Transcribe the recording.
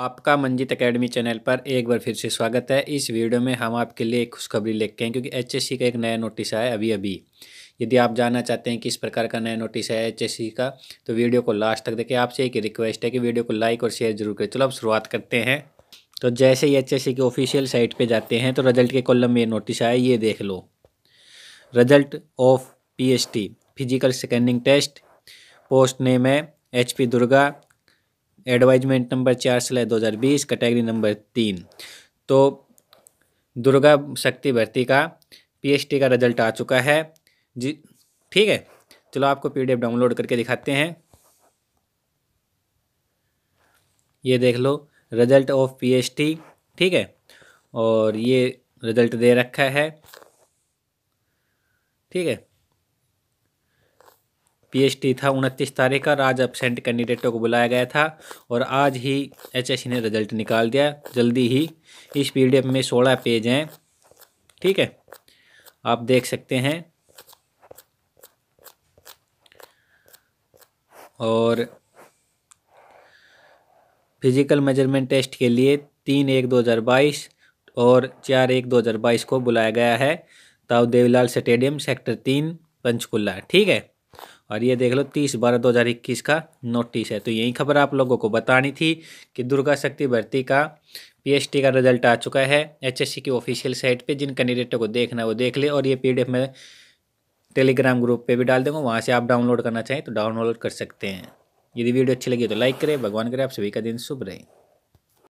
आपका Manjit academy channel पर एक बार फिर से स्वागत है इस वीडियो में हम आपके लिए एक खुशखबरी लेके हैं क्योंकि एचएससी का एक नया नोटिस आया अभी अभी यदि आप जानना चाहते हैं किस प्रकार का नया नोटिस है एचएससी का तो वीडियो को लास्ट तक देखें आपसे एक रिक्वेस्ट है कि वीडियो को लाइक और शेयर जरूर करें चलो अब शुरुआत करते हैं तो जैसे ही एच की ऑफिशियल साइट पर जाते हैं तो रिजल्ट के कॉलम में नोटिस आया ये देख लो result of P physical scanning test post name है एच दुर्गा एडवाइजमेंट नंबर चार सिलाई दो हज़ार बीस कैटेगरी नंबर तीन तो दुर्गा शक्ति भर्ती का पीएचटी का रिजल्ट आ चुका है जी ठीक है चलो आपको पीडीएफ डाउनलोड करके दिखाते हैं ये देख लो रिजल्ट ऑफ पीएचटी ठीक है और ये रिजल्ट दे रखा है ठीक है पीएचडी था उनतीस तारीख का आज एबसेंट कैंडिडेटों को बुलाया गया था और आज ही एचएससी e ने रिजल्ट निकाल दिया जल्दी ही इस पीडीएफ में सोलह पेज हैं ठीक है आप देख सकते हैं और फिजिकल मेजरमेंट टेस्ट के लिए तीन एक दो हज़ार बाईस और चार एक दो हज़ार बाईस को बुलाया गया है ताऊ देवीलाल स्टेडियम सेक्टर तीन पंचकुला ठीक है और ये देख लो तीस बारह दो हज़ार इक्कीस का नोटिस है तो यही खबर आप लोगों को बतानी थी कि दुर्गा शक्ति भर्ती का पीएसटी का रिजल्ट आ चुका है एचएससी की ऑफिशियल साइट पे जिन कैंडिडेटों को देखना है वो देख ले और ये पीडीएफ में टेलीग्राम ग्रुप पे भी डाल देंगे वहाँ से आप डाउनलोड करना चाहें तो डाउनलोड कर सकते हैं यदि वीडियो अच्छी लगी तो लाइक करें भगवान करें आप सभी का दिन शुभ रहें